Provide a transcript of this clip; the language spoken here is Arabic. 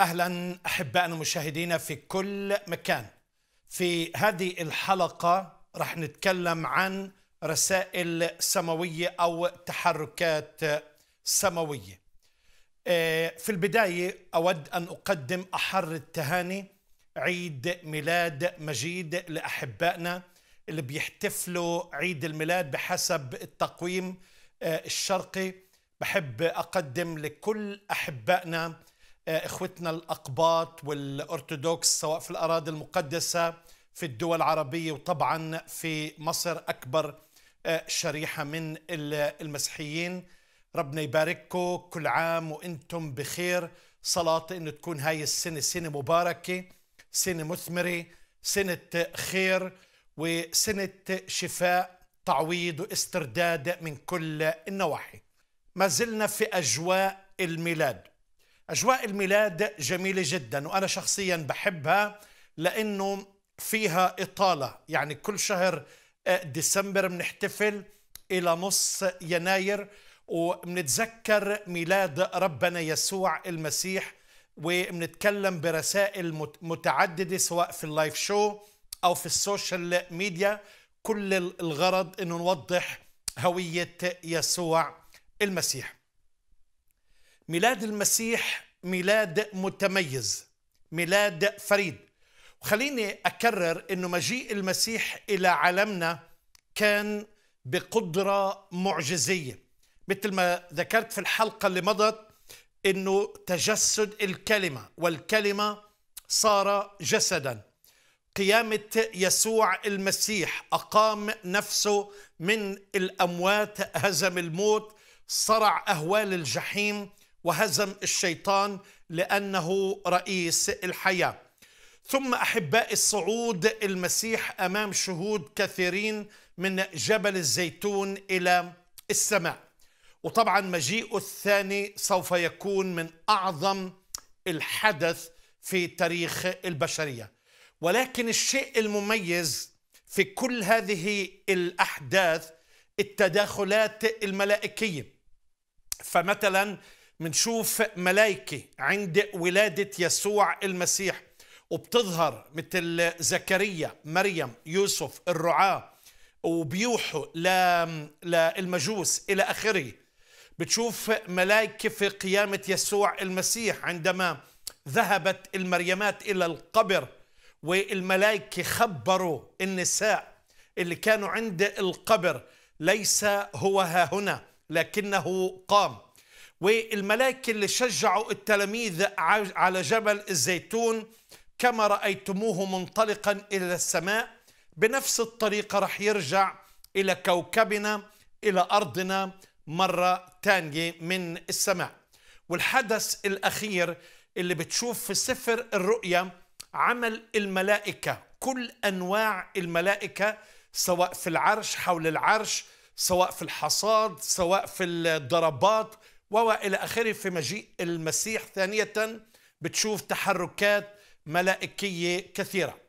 اهلا احبائنا المشاهدين في كل مكان في هذه الحلقه رح نتكلم عن رسائل سماويه او تحركات سماويه آه، في البدايه اود ان اقدم احر التهاني عيد ميلاد مجيد لاحبائنا اللي بيحتفلوا عيد الميلاد بحسب التقويم آه، الشرقي بحب اقدم لكل احبائنا آه، إخوتنا الأقباط والأرثوذكس سواء في الأراضي المقدسة في الدول العربية وطبعا في مصر أكبر آه، شريحة من المسيحيين ربنا يبارككم كل عام وانتم بخير صلاتي انه تكون هاي السنه سنه مباركه سنه مثمره سنه خير وسنه شفاء تعويض واسترداد من كل النواحي ما زلنا في اجواء الميلاد أجواء الميلاد جميلة جدا وأنا شخصيا بحبها لأنه فيها إطالة يعني كل شهر آه، ديسمبر بنحتفل إلى نص يناير وبنتذكر ميلاد ربنا يسوع المسيح وبنتكلم برسائل متعددة سواء في اللايف شو أو في السوشيال ميديا كل الغرض أنه نوضح هوية يسوع المسيح ميلاد المسيح ميلاد متميز ميلاد فريد وخليني أكرر أنه مجيء المسيح إلى عالمنا كان بقدرة معجزية مثل ما ذكرت في الحلقة اللي مضت أنه تجسد الكلمة والكلمة صار جسدا قيامة يسوع المسيح أقام نفسه من الأموات هزم الموت صرع أهوال الجحيم وهزم الشيطان لأنه رئيس الحياة ثم أحباء الصعود المسيح أمام شهود كثيرين من جبل الزيتون إلى السماء وطبعا مجيئه الثاني سوف يكون من أعظم الحدث في تاريخ البشرية ولكن الشيء المميز في كل هذه الأحداث التداخلات الملائكية فمثلا بنشوف ملائكة عند ولادة يسوع المسيح وبتظهر مثل زكريا مريم يوسف الرعاة وبيوحوا للمجوس إلى آخره بتشوف ملائكة في قيامة يسوع المسيح عندما ذهبت المريمات إلى القبر والملائكة خبروا النساء اللي كانوا عند القبر ليس هو ها هنا لكنه قام والملائكة اللي شجعوا التلاميذ على جبل الزيتون كما رأيتموه منطلقا إلى السماء بنفس الطريقة رح يرجع إلى كوكبنا إلى أرضنا مرة تانية من السماء والحدث الأخير اللي بتشوف في سفر الرؤيا عمل الملائكة كل أنواع الملائكة سواء في العرش حول العرش سواء في الحصاد سواء في الضربات والى اخره في مجيء المسيح ثانيه بتشوف تحركات ملائكيه كثيره